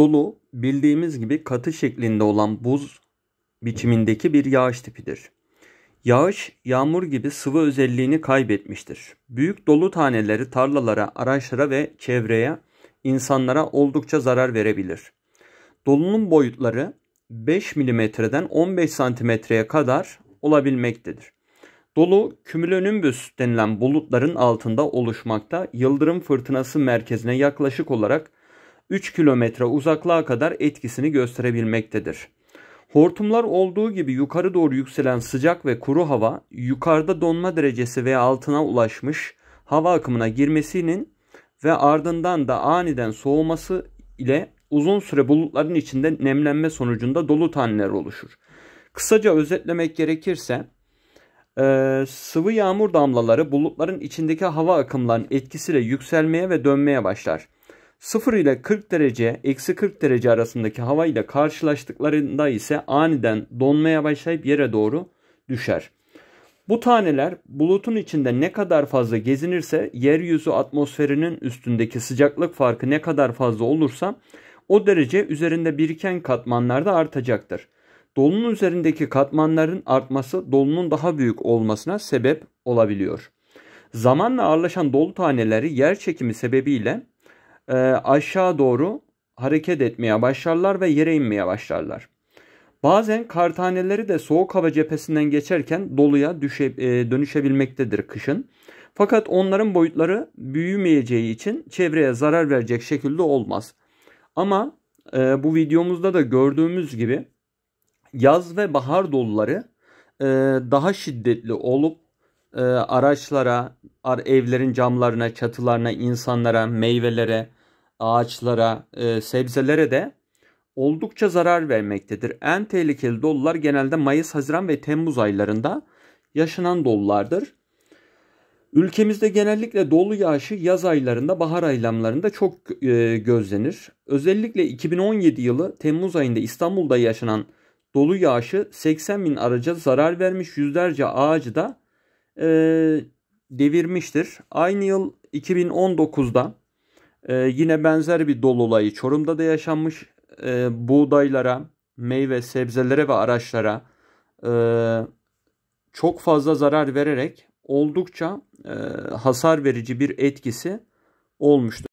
Dolu bildiğimiz gibi katı şeklinde olan buz biçimindeki bir yağış tipidir. Yağış yağmur gibi sıvı özelliğini kaybetmiştir. Büyük dolu taneleri tarlalara, araçlara ve çevreye, insanlara oldukça zarar verebilir. Dolunun boyutları 5 milimetreden 15 santimetreye kadar olabilmektedir. Dolu kümülonimbüs denilen bulutların altında oluşmakta yıldırım fırtınası merkezine yaklaşık olarak 3 kilometre uzaklığa kadar etkisini gösterebilmektedir. Hortumlar olduğu gibi yukarı doğru yükselen sıcak ve kuru hava yukarıda donma derecesi veya altına ulaşmış hava akımına girmesinin ve ardından da aniden soğuması ile uzun süre bulutların içinde nemlenme sonucunda dolu taneler oluşur. Kısaca özetlemek gerekirse e, sıvı yağmur damlaları bulutların içindeki hava akımlarının etkisiyle yükselmeye ve dönmeye başlar. 0 ile 40 derece, eksi 40 derece arasındaki hava ile karşılaştıklarında ise aniden donmaya başlayıp yere doğru düşer. Bu taneler bulutun içinde ne kadar fazla gezinirse yeryüzü atmosferinin üstündeki sıcaklık farkı ne kadar fazla olursa o derece üzerinde biriken katmanlarda artacaktır. Dolunun üzerindeki katmanların artması dolunun daha büyük olmasına sebep olabiliyor. Zamanla ağırlaşan dolu taneleri yer çekimi sebebiyle e, aşağı doğru hareket etmeye başlarlar ve yere inmeye başlarlar. Bazen kar taneleri de soğuk hava cephesinden geçerken doluya düşe, e, dönüşebilmektedir kışın. Fakat onların boyutları büyümeyeceği için çevreye zarar verecek şekilde olmaz. Ama e, bu videomuzda da gördüğümüz gibi yaz ve bahar doluları e, daha şiddetli olup e, araçlara, evlerin camlarına, çatılarına, insanlara, meyvelere, ağaçlara, e, sebzelere de oldukça zarar vermektedir. En tehlikeli dolular genelde Mayıs, Haziran ve Temmuz aylarında yaşanan dolulardır. Ülkemizde genellikle dolu yağışı yaz aylarında, bahar aylamlarında çok e, gözlenir. Özellikle 2017 yılı Temmuz ayında İstanbul'da yaşanan dolu yağışı 80 bin araca zarar vermiş, yüzlerce ağacı da e, devirmiştir. Aynı yıl 2019'da e, yine benzer bir dol olayı Çorum'da da yaşanmış. E, buğdaylara, meyve, sebzelere ve araçlara e, çok fazla zarar vererek oldukça e, hasar verici bir etkisi olmuştur.